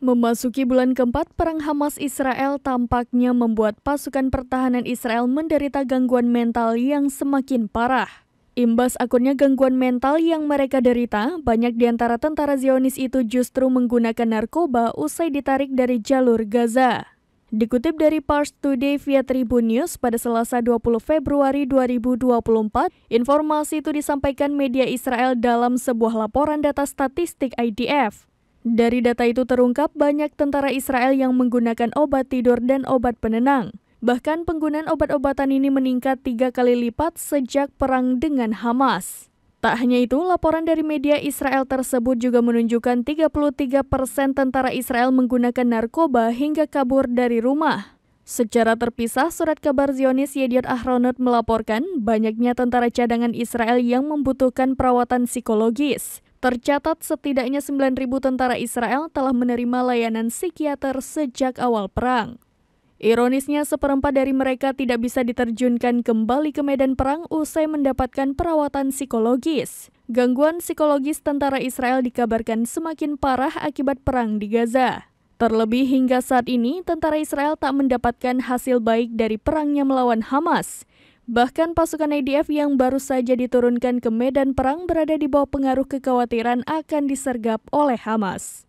Memasuki bulan keempat, perang Hamas Israel tampaknya membuat pasukan pertahanan Israel menderita gangguan mental yang semakin parah. Imbas akunnya gangguan mental yang mereka derita, banyak di antara tentara Zionis itu justru menggunakan narkoba usai ditarik dari jalur Gaza. Dikutip dari Pars Today via Tribun News pada Selasa 20 Februari 2024, informasi itu disampaikan media Israel dalam sebuah laporan data statistik IDF. Dari data itu terungkap banyak tentara Israel yang menggunakan obat tidur dan obat penenang. Bahkan penggunaan obat-obatan ini meningkat tiga kali lipat sejak perang dengan Hamas. Tak hanya itu, laporan dari media Israel tersebut juga menunjukkan 33 persen tentara Israel menggunakan narkoba hingga kabur dari rumah. Secara terpisah, surat kabar Zionis Yediot Ahronot melaporkan banyaknya tentara cadangan Israel yang membutuhkan perawatan psikologis. Tercatat setidaknya 9.000 tentara Israel telah menerima layanan psikiater sejak awal perang. Ironisnya, seperempat dari mereka tidak bisa diterjunkan kembali ke medan perang usai mendapatkan perawatan psikologis. Gangguan psikologis tentara Israel dikabarkan semakin parah akibat perang di Gaza. Terlebih hingga saat ini, tentara Israel tak mendapatkan hasil baik dari perangnya melawan Hamas. Bahkan pasukan IDF yang baru saja diturunkan ke medan perang berada di bawah pengaruh kekhawatiran akan disergap oleh Hamas.